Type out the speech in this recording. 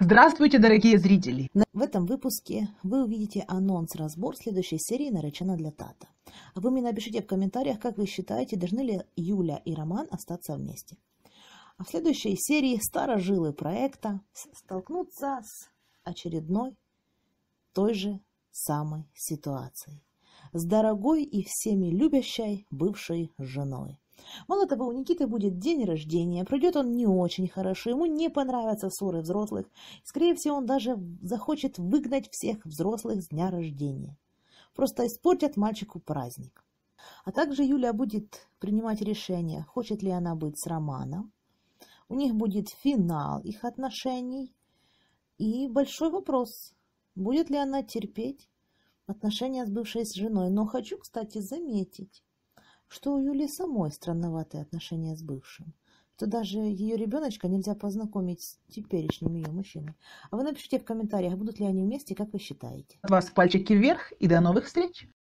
Здравствуйте, дорогие зрители! В этом выпуске вы увидите анонс-разбор следующей серии «Наречена для Тата». А вы мне напишите в комментариях, как вы считаете, должны ли Юля и Роман остаться вместе. А в следующей серии старожилы проекта столкнутся с очередной той же самой ситуацией. С дорогой и всеми любящей бывшей женой. Мало того, у Никиты будет день рождения, придет он не очень хорошо, ему не понравятся ссоры взрослых, скорее всего, он даже захочет выгнать всех взрослых с дня рождения. Просто испортят мальчику праздник. А также Юля будет принимать решение, хочет ли она быть с Романом. У них будет финал их отношений. И большой вопрос, будет ли она терпеть отношения с бывшей с женой. Но хочу, кстати, заметить, что у Юли самой странноватые отношения с бывшим, что даже ее ребеночка нельзя познакомить с теперешним ее мужчиной. А вы напишите в комментариях, будут ли они вместе, как вы считаете. вас пальчики вверх и до новых встреч!